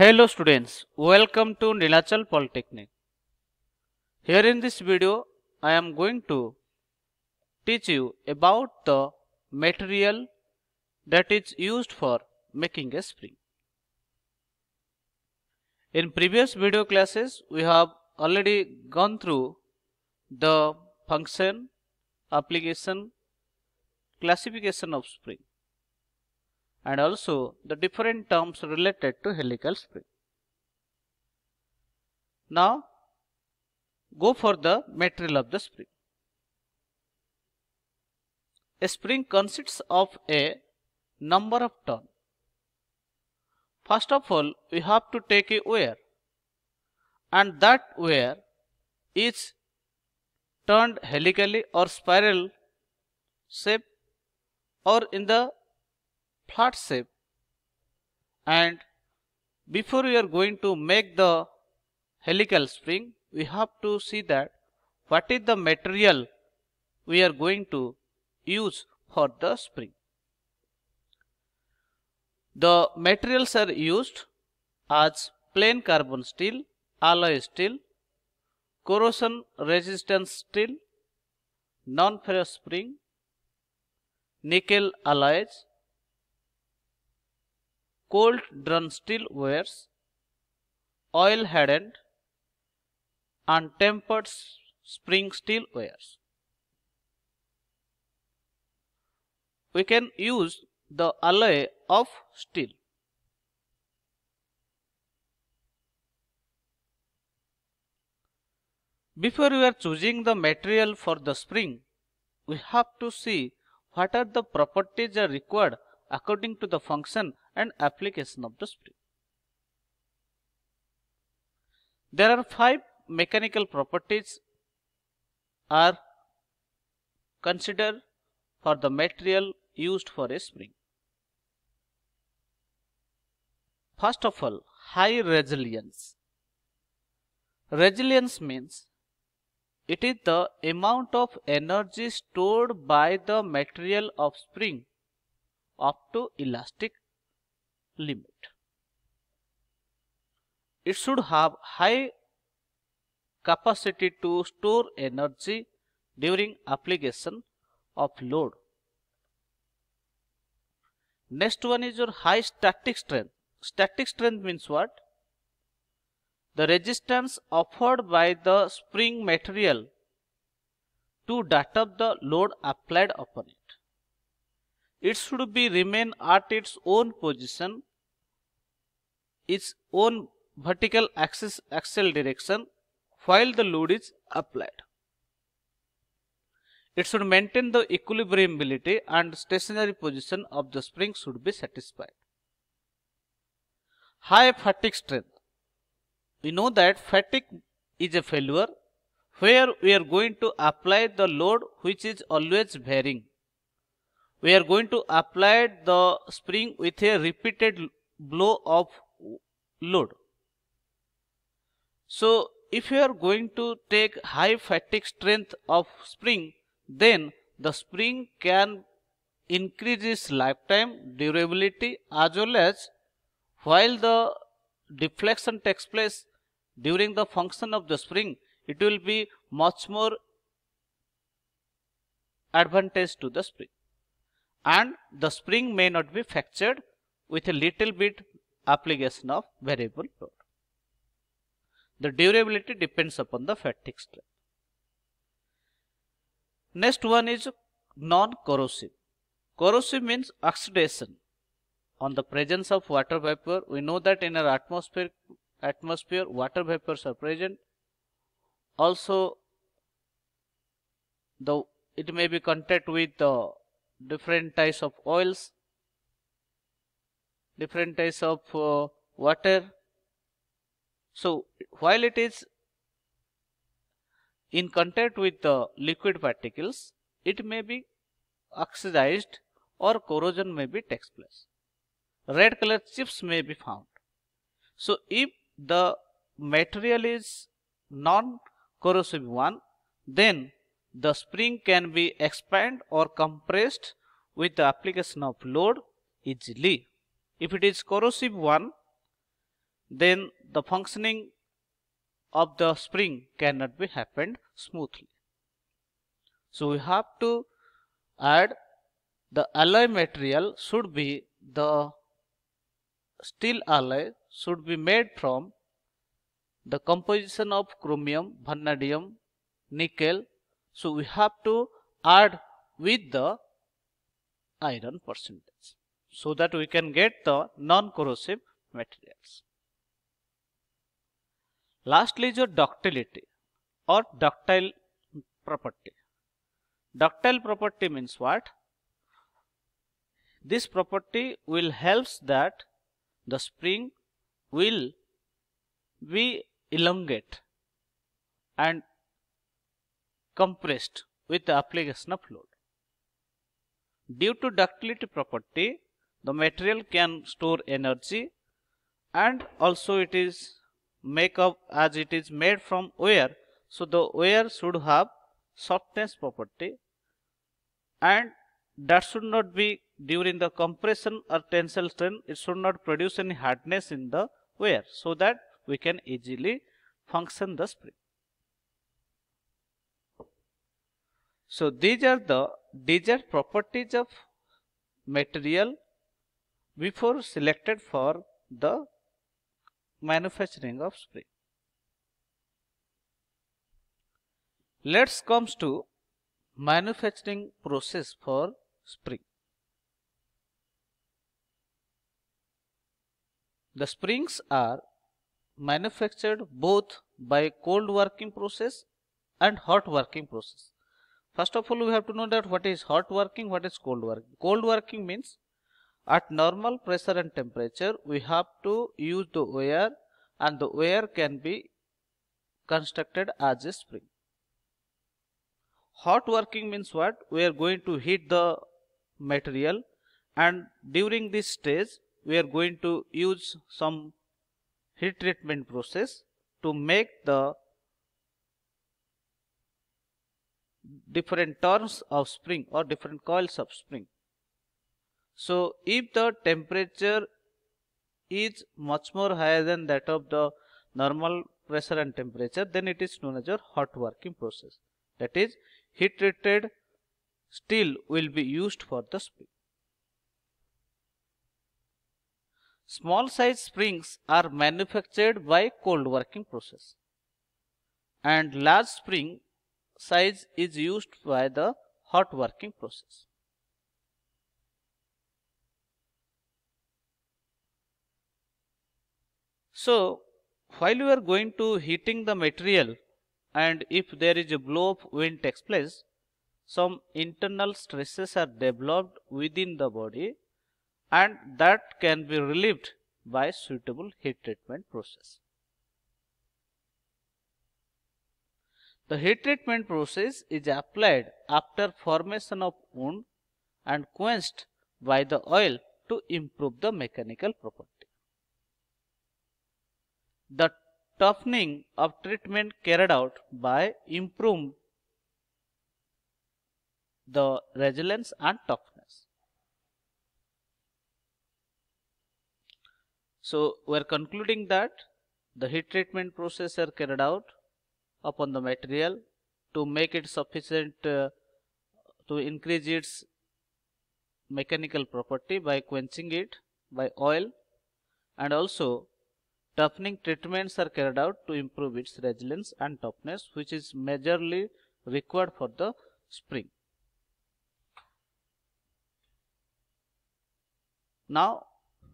Hello students, welcome to Nilachal Polytechnic. Here in this video, I am going to teach you about the material that is used for making a spring. In previous video classes, we have already gone through the function, application, classification of spring and also the different terms related to helical spring. Now go for the material of the spring. A spring consists of a number of turns. First of all, we have to take a wire, and that wire is turned helically or spiral shape or in the flat shape and before we are going to make the helical spring we have to see that what is the material we are going to use for the spring the materials are used as plain carbon steel alloy steel corrosion resistance steel non ferrous spring nickel alloys cold drawn steel wires, oil hardened, and tempered spring steel wires. We can use the alloy of steel. Before we are choosing the material for the spring, we have to see what are the properties are required according to the function and application of the spring. There are five mechanical properties are considered for the material used for a spring. First of all, high resilience. Resilience means it is the amount of energy stored by the material of spring up to elastic limit. It should have high capacity to store energy during application of load. Next one is your high static strength. Static strength means what? The resistance offered by the spring material to that of the load applied upon it it should be remain at its own position its own vertical axis axial direction while the load is applied. It should maintain the equilibrium ability and stationary position of the spring should be satisfied. High fatigue strength. We know that fatigue is a failure where we are going to apply the load which is always varying we are going to apply the spring with a repeated blow of load. So if you are going to take high fatigue strength of spring, then the spring can increase its lifetime, durability as well as while the deflection takes place during the function of the spring, it will be much more advantage to the spring and the spring may not be fractured with a little bit application of variable load. The durability depends upon the fatigue strength. Next one is non-corrosive. Corrosive means oxidation. On the presence of water vapor, we know that in our atmosphere, atmosphere water vapors are present. Also, the, it may be contact with the different types of oils, different types of uh, water. So, while it is in contact with the liquid particles, it may be oxidized or corrosion may be takes place. Red color chips may be found. So, if the material is non-corrosive one, then the spring can be expanded or compressed with the application of load easily. If it is corrosive one, then the functioning of the spring cannot be happened smoothly. So we have to add the alloy material should be the steel alloy should be made from the composition of chromium, vanadium, nickel so we have to add with the iron percentage so that we can get the non-corrosive materials. Lastly your ductility or ductile property. Ductile property means what? This property will helps that the spring will be elongate and compressed with the application of load. Due to ductility property, the material can store energy and also it is make up as it is made from wear so the wear should have softness property and that should not be during the compression or tensile strain it should not produce any hardness in the wear so that we can easily function the spring So these are the desired properties of material before selected for the manufacturing of spring. Let's comes to manufacturing process for spring. The springs are manufactured both by cold working process and hot working process. First of all, we have to know that what is hot working, what is cold working. Cold working means at normal pressure and temperature, we have to use the wire and the wire can be constructed as a spring. Hot working means what? We are going to heat the material and during this stage, we are going to use some heat treatment process to make the different turns of spring or different coils of spring. So if the temperature is much more higher than that of the normal pressure and temperature then it is known as your hot working process. That is heat treated steel will be used for the spring. Small size springs are manufactured by cold working process and large spring size is used by the hot working process. So while you are going to heating the material and if there is a blow up wind takes place, some internal stresses are developed within the body and that can be relieved by suitable heat treatment process. The heat treatment process is applied after formation of wound and quenched by the oil to improve the mechanical property. The toughening of treatment carried out by improve the resilience and toughness. So we are concluding that the heat treatment process are carried out upon the material to make it sufficient uh, to increase its mechanical property by quenching it by oil and also toughening treatments are carried out to improve its resilience and toughness which is majorly required for the spring. Now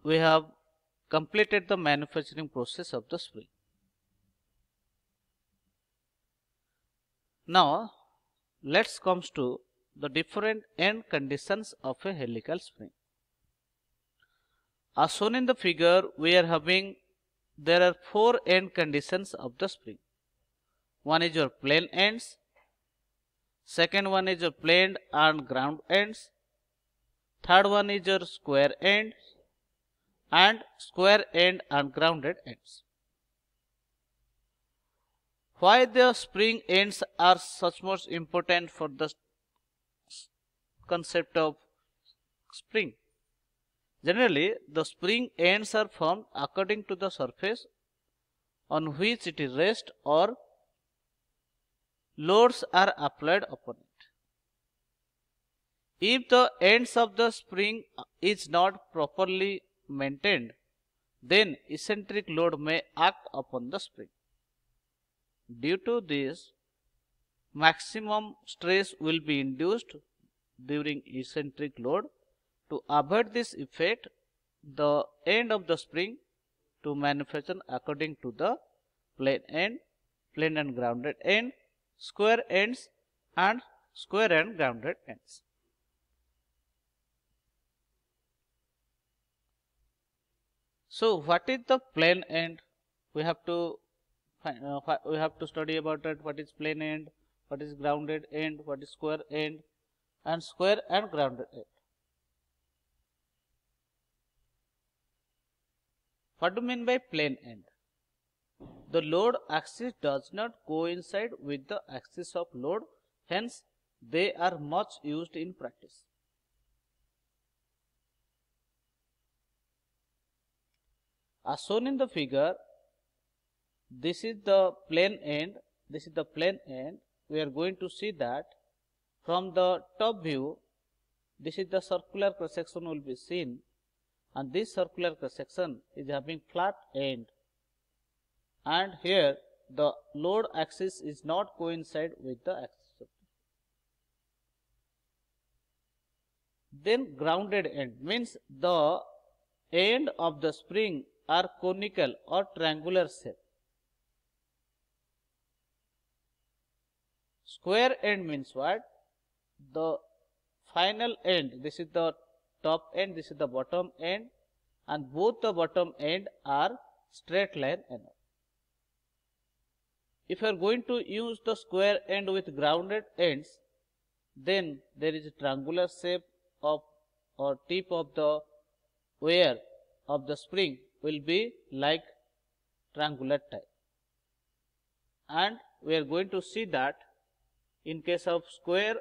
we have completed the manufacturing process of the spring. Now let's comes to the different end conditions of a helical spring. As shown in the figure, we are having there are four end conditions of the spring. One is your plane ends, second one is your plane and ground ends, third one is your square ends, and square end and grounded ends. Why the spring ends are such most important for the concept of spring? Generally, the spring ends are formed according to the surface on which it rests or loads are applied upon it. If the ends of the spring is not properly maintained, then eccentric load may act upon the spring. Due to this, maximum stress will be induced during eccentric load. To avoid this effect, the end of the spring to manufacture according to the plane end, plane and grounded end, square ends and square and grounded ends. So what is the plane end? We have to uh, we have to study about it what is plane end what is grounded end what is square end and square and grounded end what do you mean by plane end the load axis does not coincide with the axis of load hence they are much used in practice as shown in the figure this is the plane end this is the plane end we are going to see that from the top view this is the circular cross section will be seen and this circular cross section is having flat end and here the load axis is not coincide with the axis of then grounded end means the end of the spring are conical or triangular shape Square end means what? The final end, this is the top end, this is the bottom end and both the bottom end are straight line angle. If you are going to use the square end with grounded ends, then there is a triangular shape of or tip of the wire of the spring will be like triangular type. And we are going to see that in case of square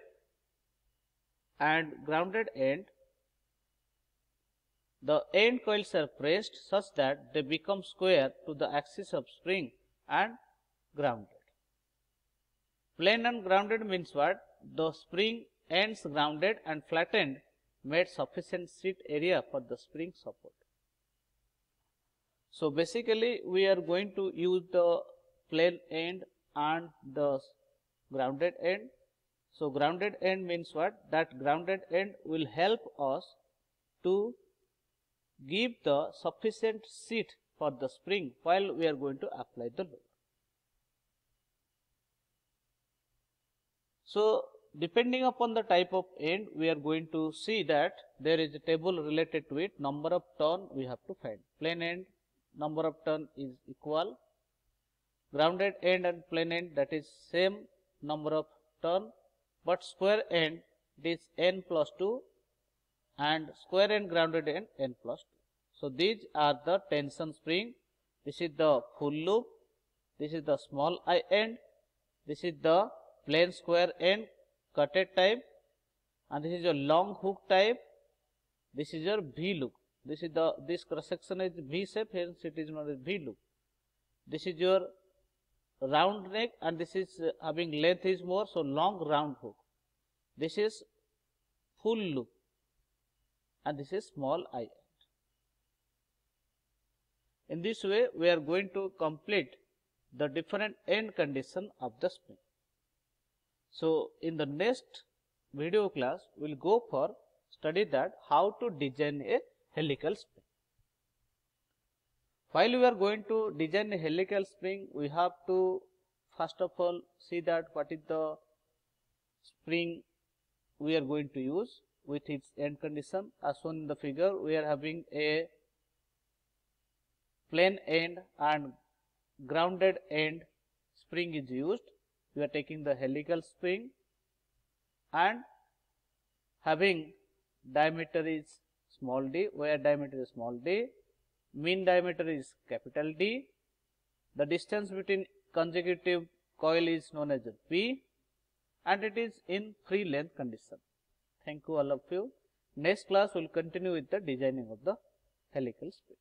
and grounded end the end coils are pressed such that they become square to the axis of spring and grounded. Plane and grounded means what? The spring ends grounded and flattened made sufficient seat area for the spring support. So, basically we are going to use the plane end and the grounded end. So, grounded end means what? That grounded end will help us to give the sufficient seat for the spring while we are going to apply the load. So, depending upon the type of end, we are going to see that there is a table related to it, number of turn we have to find. Plane end, number of turn is equal. Grounded end and plane end that is same number of turn but square end is n plus 2 and square end grounded end n plus 2. So these are the tension spring. This is the full loop. This is the small i end. This is the plain square end cutted type and this is your long hook type. This is your V loop. This is the this cross section is V shape hence it is known as V loop. This is your round neck and this is uh, having length is more. So, long round hook. This is full loop and this is small i. In this way, we are going to complete the different end condition of the spring. So, in the next video class, we will go for study that how to design a helical spring. While we are going to design a helical spring, we have to first of all see that what is the spring we are going to use with its end condition as shown in the figure we are having a plane end and grounded end spring is used we are taking the helical spring and having diameter is small d where diameter is small d mean diameter is capital D. The distance between consecutive coil is known as P and it is in free length condition. Thank you all of you. Next class will continue with the designing of the helical spring.